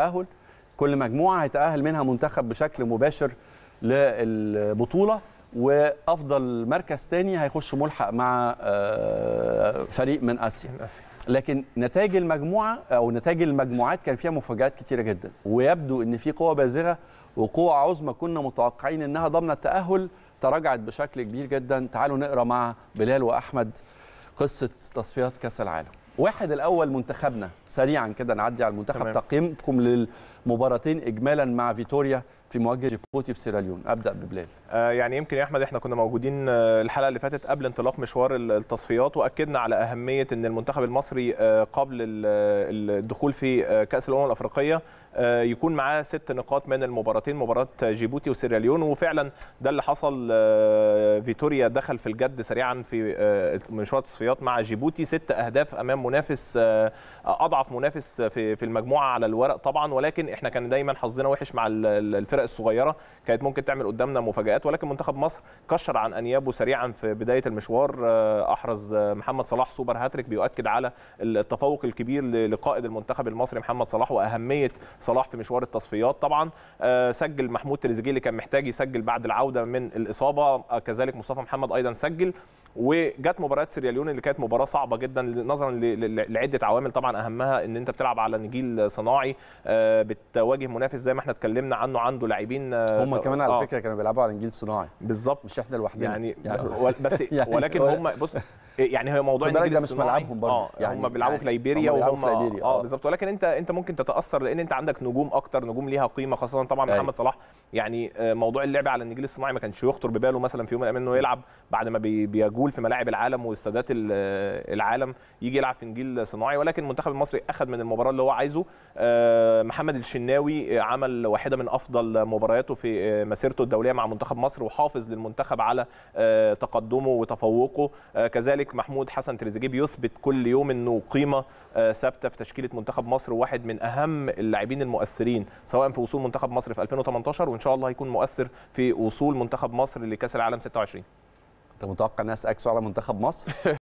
تأهل كل مجموعة هيتأهل منها منتخب بشكل مباشر للبطولة وافضل مركز تاني هيخش ملحق مع آه، فريق من اسيا لكن نتائج المجموعه او نتائج المجموعات كان فيها مفاجات كتيره جدا ويبدو ان في قوه بازغه وقوه عظمى كنا متوقعين انها ضمن التاهل تراجعت بشكل كبير جدا تعالوا نقرا مع بلال واحمد قصه تصفيات كاس العالم واحد الاول منتخبنا سريعا كده نعدي على المنتخب تقييمكم للمباراتين اجمالا مع فيتوريا في مواجهه جيبوتي في سيراليون ابدا ببلال آه، يعني يمكن يا احمد احنا كنا موجودين آه، الحلقه اللي فاتت قبل انطلاق مشوار التصفيات واكدنا على اهميه ان المنتخب المصري آه، قبل الدخول في كاس الامم الافريقيه يكون معاه ست نقاط من المباراتين مباراه جيبوتي وسيراليون وفعلا ده اللي حصل فيتوريا دخل في الجد سريعا في مشوار التصفيات مع جيبوتي ست اهداف امام منافس اضعف منافس في المجموعه على الورق طبعا ولكن احنا كان دايما حظنا وحش مع الفرق الفرق الصغيره كانت ممكن تعمل قدامنا مفاجات ولكن منتخب مصر كشر عن انيابه سريعا في بدايه المشوار آه، احرز آه، محمد صلاح سوبر هاتريك بيؤكد على التفوق الكبير لقائد المنتخب المصري محمد صلاح واهميه صلاح في مشوار التصفيات طبعا آه، سجل محمود تريزيجيه اللي كان محتاج يسجل بعد العوده من الاصابه كذلك مصطفى محمد ايضا سجل وجت مباراه سيراليون اللي كانت مباراه صعبه جدا نظرا لعده عوامل طبعا اهمها ان انت بتلعب على نجيل صناعي بتواجه منافس زي ما احنا اتكلمنا عنه عنده ولاعبين هم آه، كمان على آه. فكره كانوا بيلعبوا على انجيل صناعي بالظبط مش احنا لوحدنا يعني, يعني بس يعني ولكن هم بص يعني هي موضوع انجيل ده مش ملعبهم برضه آه يعني, يعني هم بيلعبوا في ليبيريا وهم في اه, آه بالظبط ولكن انت انت ممكن تتاثر لان انت عندك نجوم اكتر نجوم ليها قيمه خاصه طبعا أيوة. محمد صلاح يعني آه، موضوع اللعب على النجيل الصناعي ما كانش يخطر بباله مثلا في يوم من الايام انه يلعب بعد ما بيجول في ملاعب العالم واستادات آه، العالم يجي يلعب في نجيل صناعي ولكن المنتخب المصري اخذ من المباراه اللي هو عايزه محمد الشناوي عمل واحده من افضل مبارياته في آه، مسيرته الدوليه مع منتخب مصر وحافظ للمنتخب على آه، تقدمه وتفوقه آه، كذلك محمود حسن تريزيجيه بيثبت كل يوم انه قيمه ثابته في تشكيله منتخب مصر وواحد من اهم اللاعبين المؤثرين سواء في وصول منتخب مصر في 2018 وان شاء الله هيكون مؤثر في وصول منتخب مصر لكاس العالم 26 انت متوقع ناس اكسوا على منتخب مصر